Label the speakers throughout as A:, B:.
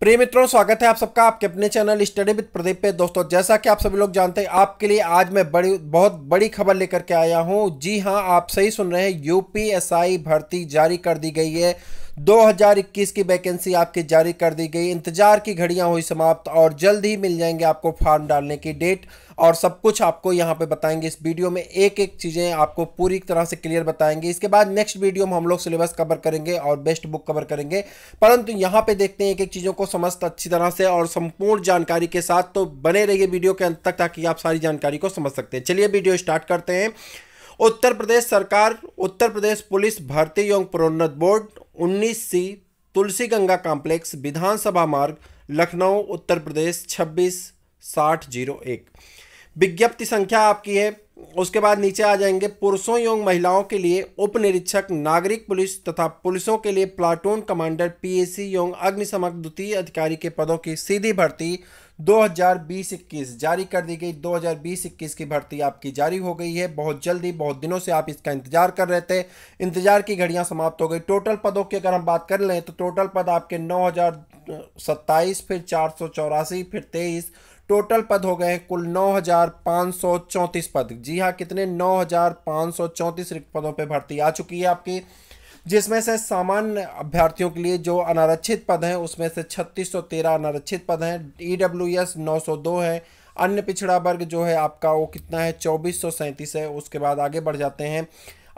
A: प्रिय मित्रों स्वागत है आप सबका आपके अपने चैनल स्टडी विद प्रदीप पे दोस्तों जैसा कि आप सभी लोग जानते हैं आपके लिए आज मैं बड़ी बहुत बड़ी खबर लेकर के आया हूं जी हां आप सही सुन रहे हैं यूपीएसआई भर्ती जारी कर दी गई है 2021 की वैकेंसी आपकी जारी कर दी गई इंतजार की घड़ियां हुई समाप्त और जल्द ही मिल जाएंगे आपको फॉर्म डालने की डेट और सब कुछ आपको यहाँ पे बताएंगे इस वीडियो में एक एक चीज़ें आपको पूरी तरह से क्लियर बताएंगे इसके बाद नेक्स्ट वीडियो में हम लोग सिलेबस कवर करेंगे और बेस्ट बुक कवर करेंगे परंतु यहाँ पे देखते हैं एक एक चीज़ों को समस्त अच्छी तरह से और संपूर्ण जानकारी के साथ तो बने रहिए वीडियो के अंत तक ताकि आप सारी जानकारी को समझ सकते हैं चलिए वीडियो स्टार्ट करते हैं उत्तर प्रदेश सरकार उत्तर प्रदेश पुलिस भर्ती एवं प्रोन्नत board 19 C Tulsi Ganga complex Vidhan Sabha Marg Lucknow उत्तर प्रदेश छब्बीस साठ जीरो एक विज्ञप्ति संख्या आपकी है उसके बाद नीचे आ जाएंगे पुरुषों एवं महिलाओं के लिए उप निरीक्षक नागरिक पुलिस तथा पुलिसों के लिए प्लाटून कमांडर पीएसी एवं अग्निशमक द्वितीय अधिकारी के पदों की सीधी भर्ती 2020-21 जारी कर दी गई 2020-21 की भर्ती आपकी जारी हो गई है बहुत जल्दी बहुत दिनों से आप इसका इंतजार कर रहे थे इंतजार की घड़ियां समाप्त हो गई टोटल पदों की अगर हम बात कर लें तो टोटल पद आपके नौ फिर चार फिर तेईस टोटल पद हो गए हैं कुल नौ हजार पाँच सौ चौंतीस पद जी हाँ कितने नौ हजार पाँच सौ चौंतीस रिक्त पदों पर भर्ती आ चुकी है आपकी जिसमें से सामान्य अभ्यर्थियों के लिए जो अनारक्षित पद हैं उसमें से छत्तीस सौ तेरह अनारक्षित पद हैं ई डब्ल्यू एस नौ सौ दो है अन्य पिछड़ा वर्ग जो है आपका वो कितना है चौबीस सौ सैंतीस है उसके बाद आगे बढ़ जाते हैं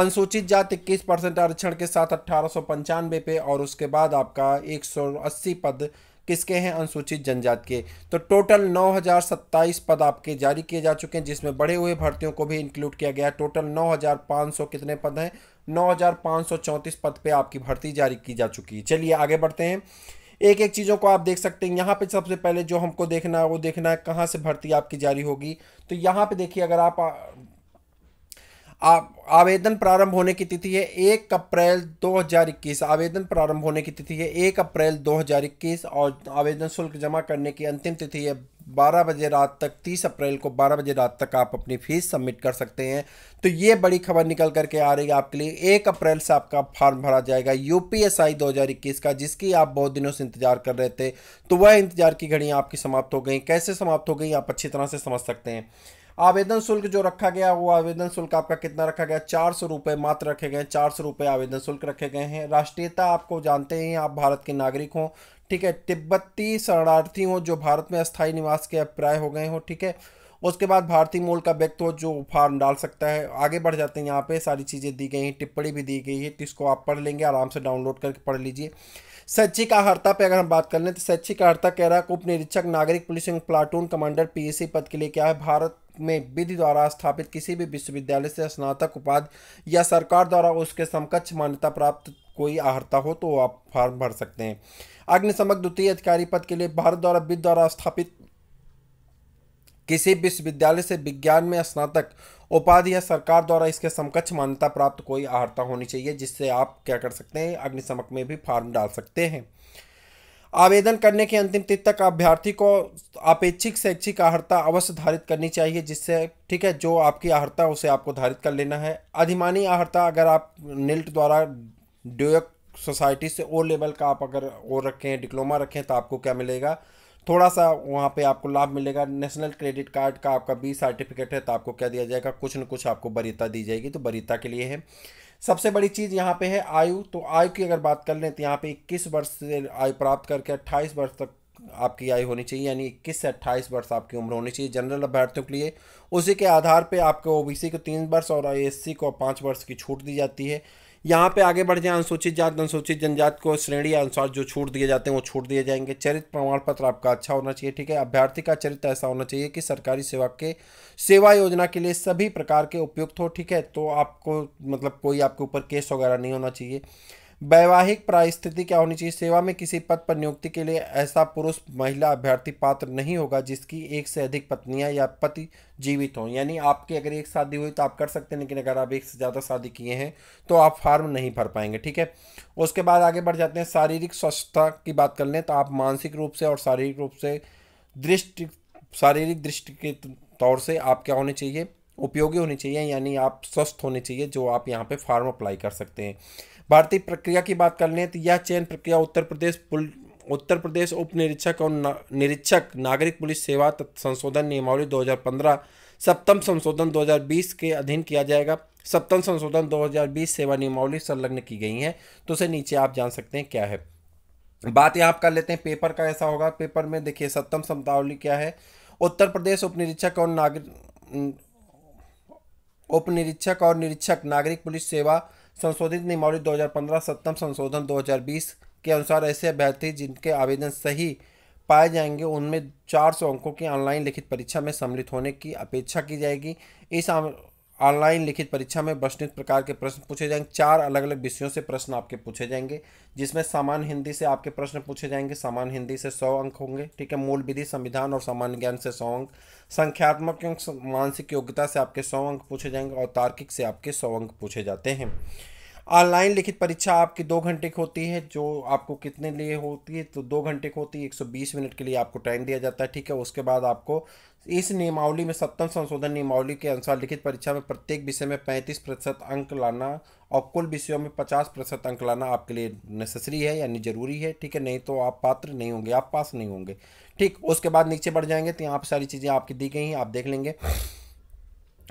A: अनुसूचित जाति इक्कीस परसेंट आरक्षण के साथ अट्ठारह सौ पंचानवे पे और उसके बाद आपका एक सौ अस्सी पद किसके हैं अनुसूचित जनजाति के तो टोटल सत्ताईस पद आपके जारी किए जा चुके हैं जिसमें बढ़े हुए भर्तियों को भी इंक्लूड किया गया है टोटल 9500 कितने पद हैं 9534 पद पे आपकी भर्ती जारी की जा चुकी है चलिए आगे बढ़ते हैं एक एक चीज़ों को आप देख सकते हैं यहाँ पे सबसे पहले जो हमको देखना है वो देखना है कहाँ से भर्ती आपकी जारी होगी तो यहाँ पे देखिए अगर आप आवेदन प्रारंभ होने की तिथि है एक अप्रैल 2021 आवेदन प्रारंभ होने की तिथि है एक अप्रैल 2021 और आवेदन शुल्क जमा करने की अंतिम तिथि है 12 बजे रात तक 30 अप्रैल को 12 बजे रात तक आप अपनी फीस सबमिट कर सकते हैं तो ये बड़ी खबर निकल करके आ रही है आपके लिए एक अप्रैल से आपका फॉर्म भरा जाएगा यूपीएसआई 2021 का जिसकी आप बहुत दिनों से इंतजार कर रहे थे तो वह इंतजार की घड़ियाँ आपकी समाप्त हो गई कैसे समाप्त हो गई आप अच्छी तरह से समझ सकते हैं आवेदन शुल्क जो रखा गया वो आवेदन शुल्क आपका कितना रखा गया चार सौ रुपये मात्र रखे गए चार सौ रुपये आवेदन शुल्क रखे गए हैं राष्ट्रीयता आपको जानते हैं आप भारत के नागरिक हों ठीक है तिब्बती शरणार्थी हो जो भारत में स्थायी निवास के अभिप्राय हो गए हो ठीक है उसके बाद भारतीय मूल का व्यक्ति हो जो फार्म डाल सकता है आगे बढ़ जाते हैं यहाँ पे सारी चीज़ें दी गई हैं टिप्पणी भी दी गई है तो इसको आप पढ़ लेंगे आराम से डाउनलोड करके पढ़ लीजिए शैक्षिक आहर्ता पे अगर हम बात कर लें तो शैक्षिक आहर्ता कह रहा है उप निरीक्षक नागरिक पुलिस प्लाटून कमांडर पी पद के लिए क्या है भारत में विधि द्वारा स्थापित किसी भी विश्वविद्यालय से स्नातक उपाधि या सरकार द्वारा उसके समकक्ष मान्यता प्राप्त कोई आहर्ता हो तो आप फार्म भर सकते हैं अग्निशमक द्वितीय अधिकारी पद के लिए भारत द्वारा विद द्वारा स्थापित किसी विश्वविद्यालय से विज्ञान में स्नातक उपाधि या सरकार द्वारा इसके समकक्ष मान्यता प्राप्त कोई आहर्ता होनी चाहिए जिससे आप क्या कर सकते हैं अग्निशमक में भी फार्म डाल सकते हैं आवेदन करने की अंतिम तिथि तक अभ्यर्थी को अपेक्षिक शैक्षिक आहर्ता अवश्य धारित करनी चाहिए जिससे ठीक है जो आपकी आहर्ता उसे आपको धारित कर लेना है अधिमानी आहर्ता अगर आप नेल्ट द्वारा ड्यूक सोसाइटी से ओ लेवल का आप अगर ओ रखें डिप्लोमा रखें तो आपको क्या मिलेगा थोड़ा सा वहाँ पे आपको लाभ मिलेगा नेशनल क्रेडिट कार्ड का आपका बी सर्टिफिकेट है तो आपको क्या दिया जाएगा कुछ न कुछ आपको बरीता दी जाएगी तो बरीता के लिए है सबसे बड़ी चीज़ यहाँ पे है आयु तो आयु की अगर बात कर लें तो यहाँ पे 21 वर्ष से आयु प्राप्त करके 28 वर्ष तक आपकी आयु होनी चाहिए यानी इक्कीस से अट्ठाईस वर्ष आपकी उम्र होनी चाहिए जनरल अभ्यर्थियों के लिए उसी के आधार पर आपको ओबीसी को तीन वर्ष और सी को पाँच वर्ष की छूट दी जाती है यहाँ पे आगे बढ़ जाए अनुसूचित जात अनुसूचित जनजाति को श्रेणी अनुसार जो छूट दिए जाते हैं वो छूट दिए जाएंगे चरित्र प्रमाण पत्र आपका अच्छा होना चाहिए ठीक है अभ्यर्थी का चरित्र ऐसा होना चाहिए कि सरकारी सेवा के सेवा योजना के लिए सभी प्रकार के उपयुक्त हो ठीक है तो आपको मतलब कोई आपके ऊपर केस वगैरह नहीं होना चाहिए वैवाहिक परिस्थिति क्या होनी चाहिए सेवा में किसी पद पर नियुक्ति के लिए ऐसा पुरुष महिला अभ्यर्थी पात्र नहीं होगा जिसकी एक से अधिक पत्नियां या पति जीवित हों यानी आपकी अगर एक शादी हुई तो आप कर सकते हैं लेकिन अगर आप एक से ज़्यादा शादी किए हैं तो आप फार्म नहीं भर पाएंगे ठीक है उसके बाद आगे बढ़ जाते हैं शारीरिक स्वच्छता की बात कर लें तो आप मानसिक रूप से और शारीरिक रूप से दृष्टि शारीरिक दृष्टि के तौर से आप क्या होने चाहिए उपयोगी होने चाहिए यानी आप स्वस्थ होने चाहिए जो आप यहाँ पे फार्म अप्लाई कर सकते हैं भारतीय प्रक्रिया की बात कर लें तो यह चयन प्रक्रिया उत्तर प्रदेश उत्तर प्रदेश उप निरीक्षक और ना, निरीक्षक नागरिक पुलिस सेवा संशोधन नियमावली 2015 सप्तम संशोधन 2020 के अधीन किया जाएगा सप्तम संशोधन 2020 सेवा नियमावली संलग्न की गई है तो उसे नीचे आप जान सकते हैं क्या है बात यहाँ आप कर लेते हैं पेपर का ऐसा होगा पेपर में देखिए सप्तम शब्दावली क्या है उत्तर प्रदेश उप निरीक्षक और नागरिक उप निरीक्षक और निरीक्षक नागरिक पुलिस सेवा संशोधित नियमावली 2015 सप्तम संशोधन 2020 के अनुसार ऐसे अभ्यर्थी जिनके आवेदन सही पाए जाएंगे उनमें चार सौ अंकों की ऑनलाइन लिखित परीक्षा में सम्मिलित होने की अपेक्षा की जाएगी इस ऑनलाइन लिखित परीक्षा में वस्तुनित प्रकार के प्रश्न पूछे जाएंगे चार अलग अलग विषयों से प्रश्न आपके पूछे जाएंगे जिसमें सामान्य हिंदी से आपके प्रश्न पूछे जाएंगे सामान्य हिंदी से सौ अंक होंगे ठीक है मूल विधि संविधान और सामान्य ज्ञान से सौ अंक संख्यात्मक मानसिक योग्यता से आपके सौ अंक पूछे जाएंगे और तार्किक से आपके सौ अंक पूछे जाते हैं ऑनलाइन लिखित परीक्षा आपकी दो घंटे की होती है जो आपको कितने लिए होती है तो दो घंटे की होती है बीस मिनट के लिए आपको टाइम दिया जाता है ठीक है उसके बाद आपको इस नियमावली में सप्तम संशोधन नियमावली के अनुसार लिखित परीक्षा में प्रत्येक विषय में पैंतीस प्रतिशत अंक लाना और कुल विषयों में पचास प्रतिशत अंक लाना आपके लिए नेसेसरी है यानी ज़रूरी है ठीक है नहीं तो आप पात्र नहीं होंगे आप पास नहीं होंगे ठीक उसके बाद नीचे बढ़ जाएंगे तो यहाँ पर सारी चीज़ें आपकी दी गई हैं आप देख लेंगे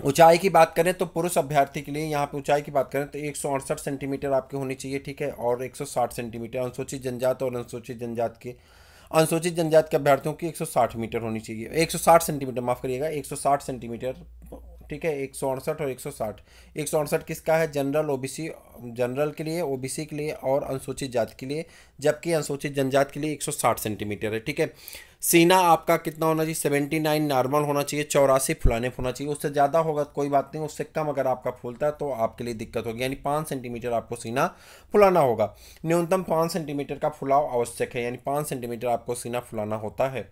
A: ऊंचाई की बात करें तो पुरुष अभ्यर्थी के लिए यहाँ पे ऊंचाई की बात करें तो एक सेंटीमीटर आपके होनी चाहिए ठीक है और 160 सेंटीमीटर अनुसूचित जनजात और अनुसूचित जनजात के अनुसूचित जनजात के अभ्यर्थियों की 160 मीटर होनी चाहिए 160 सेंटीमीटर माफ़ करिएगा 160 सेंटीमीटर ठीक है एक और एक सौ किसका है जनरल ओ जनरल के लिए ओ के लिए और अनुसूचित जाति के लिए जबकि अनुसूचित जनजात के लिए एक सेंटीमीटर है ठीक है सीना आपका कितना होना चाहिए सेवेंटी नाइन नॉर्मल होना चाहिए चौरासी फुलाने होना चाहिए उससे ज़्यादा होगा तो कोई बात नहीं उससे कम अगर आपका फूलता है तो आपके लिए दिक्कत होगी यानी पाँच सेंटीमीटर आपको सीना फुलाना होगा न्यूनतम पाँच सेंटीमीटर का फुलाव आवश्यक है यानी पाँच सेंटीमीटर आपको सीना फुलाना होता है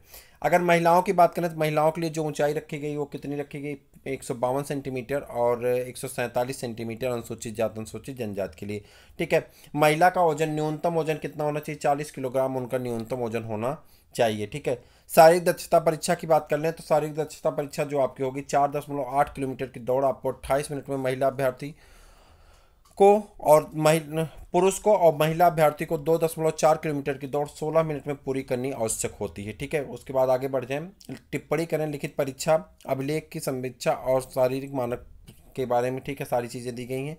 A: अगर महिलाओं की बात करें तो महिलाओं के लिए जो ऊंचाई रखी गई वो कितनी रखी गई एक सेंटीमीटर और एक सेंटीमीटर अनुसूचित जात अनुसूचित जनजात के लिए ठीक है महिला का वजन न्यूनतम वजन कितना होना चाहिए चालीस किलोग्राम उनका न्यूनतम वजन होना चाहिए ठीक है शारीरिक दक्षता परीक्षा की बात कर लें तो शारीरिक दक्षता परीक्षा जो आपकी होगी चार दशमलव आठ किलोमीटर की दौड़ आपको अट्ठाईस मिनट में महिला अभ्यर्थी को और महिला पुरुष को और महिला अभ्यर्थी को दो दशमलव चार किलोमीटर की दौड़ सोलह मिनट में पूरी करनी आवश्यक होती है ठीक है उसके बाद आगे बढ़ जाएं टिप्पणी करें लिखित परीक्षा अभिलेख की समीक्षा और शारीरिक मानक के बारे में ठीक है सारी चीज़ें दी गई हैं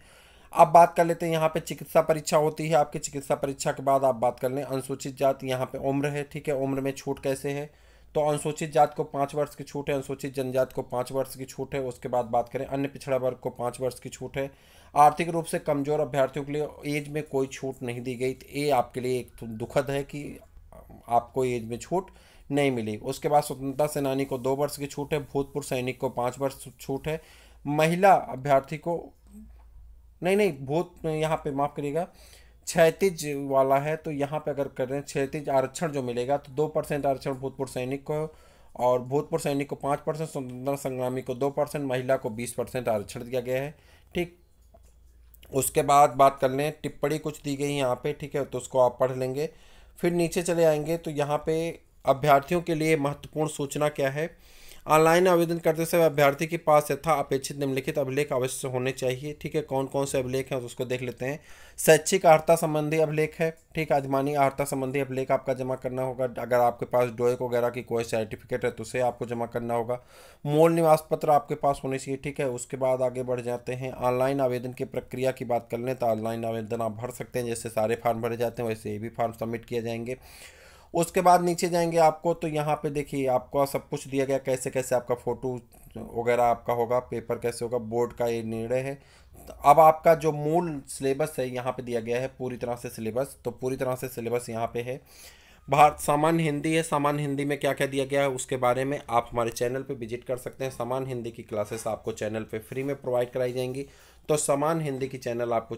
A: अब बात कर लेते हैं यहाँ पे चिकित्सा परीक्षा होती है आपकी चिकित्सा परीक्षा के बाद आप बात कर लें अनुसूचित जाति यहाँ पे उम्र है ठीक है उम्र में छूट कैसे है तो अनुसूचित जात को पाँच वर्ष की छूट है अनुसूचित जनजात को पाँच वर्ष की छूट है उसके बाद बात करें अन्य पिछड़ा वर्ग को पाँच वर्ष की छूट है आर्थिक रूप से कमजोर अभ्यर्थियों के लिए एज में कोई छूट नहीं दी गई तो ये आपके लिए एक तो दुखद है कि आपको एज में छूट नहीं मिली उसके बाद स्वतंत्रता सेनानी को दो वर्ष की छूट है भूतपूर्व सैनिक को पाँच वर्ष छूट है महिला अभ्यर्थी को नहीं नहीं बहुत यहाँ पे माफ़ करिएगा क्षैतिज वाला है तो यहाँ पे अगर कर रहे हैं क्षैतिज आरक्षण जो मिलेगा तो दो परसेंट आरक्षण भूतपूर्व सैनिक को और भूतपूर्व सैनिक को पाँच परसेंट स्वतंत्रता संग्रामी को दो परसेंट महिला को बीस परसेंट आरक्षण दिया गया है ठीक उसके बाद बात कर लें टिप्पणी कुछ दी गई यहाँ पे ठीक है तो उसको आप पढ़ लेंगे फिर नीचे चले आएंगे तो यहाँ पे अभ्यर्थियों के लिए महत्वपूर्ण सूचना क्या है ऑनलाइन आवेदन करते समय अभ्यर्थी के पास यथा अपेक्षित निम्नलिखित अभिलेख अवश्य होने चाहिए ठीक है कौन कौन से अभिलेख हैं तो उसको देख लेते हैं शैक्षिक आर्ता संबंधी अभिलेख है ठीक है आजमानी आर्ता संबंधी अभिलेख आपका जमा करना होगा अगर आपके पास डोएक वगैरह की कोई सर्टिफिकेट है तो उसे आपको जमा करना होगा मूल निवास पत्र आपके पास होने चाहिए ठीक है उसके बाद आगे बढ़ जाते हैं ऑनलाइन आवेदन की प्रक्रिया की बात कर लें तो ऑनलाइन आवेदन आप भर सकते हैं जैसे सारे फॉर्म भरे जाते हैं वैसे ये भी फॉर्म सबमिट किए जाएंगे उसके बाद नीचे जाएंगे आपको तो यहाँ पे देखिए आपको सब कुछ दिया गया कैसे कैसे आपका फ़ोटो वगैरह आपका होगा पेपर कैसे होगा बोर्ड का ये निर्णय है तो अब आपका जो मूल सिलेबस है यहाँ पे दिया गया है पूरी तरह से सिलेबस तो पूरी तरह से सिलेबस यहाँ पे है भारत सामान्य हिंदी है सामान्य हिंदी में क्या क्या दिया गया है उसके बारे में आप हमारे चैनल पर विजिट कर सकते हैं सामान्य हिंदी की क्लासेस आपको चैनल पर फ्री में प्रोवाइड कराई जाएंगी तो समान हिंदी की चैनल आपको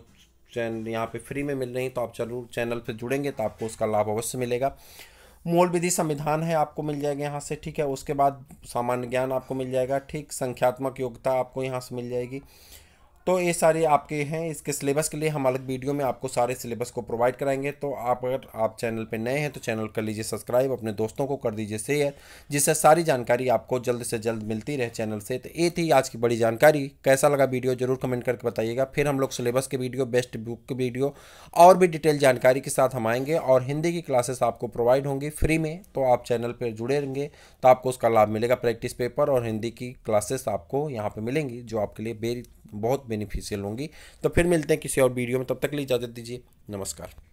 A: चैनल यहाँ पे फ्री में मिल रही तो आप जरूर चैनल पे जुड़ेंगे तो आपको उसका लाभ अवश्य मिलेगा मूल विधि संविधान है आपको मिल जाएगा यहाँ से ठीक है उसके बाद सामान्य ज्ञान आपको मिल जाएगा ठीक संख्यात्मक योग्यता आपको यहाँ से मिल जाएगी तो ये सारे आपके हैं इसके सिलेबस के लिए हम अलग वीडियो में आपको सारे सिलेबस को प्रोवाइड कराएंगे तो आप अगर आप चैनल पर नए हैं तो चैनल कर लीजिए सब्सक्राइब अपने दोस्तों को कर दीजिए शेयर जिससे सारी जानकारी आपको जल्द से जल्द मिलती रहे चैनल से तो ये थी आज की बड़ी जानकारी कैसा लगा वीडियो जरूर कमेंट करके बताइएगा फिर हम लोग सिलेबस के वीडियो बेस्ट बुक के वीडियो और भी डिटेल जानकारी के साथ हम आएंगे और हिंदी की क्लासेस आपको प्रोवाइड होंगी फ्री में तो आप चैनल पर जुड़े रहेंगे तो आपको उसका लाभ मिलेगा प्रैक्टिस पेपर और हिंदी की क्लासेस आपको यहाँ पर मिलेंगी जो आपके लिए बहुत बेनिफिशियल होंगी तो फिर मिलते हैं किसी और वीडियो में तब तक के इजाज़त दीजिए नमस्कार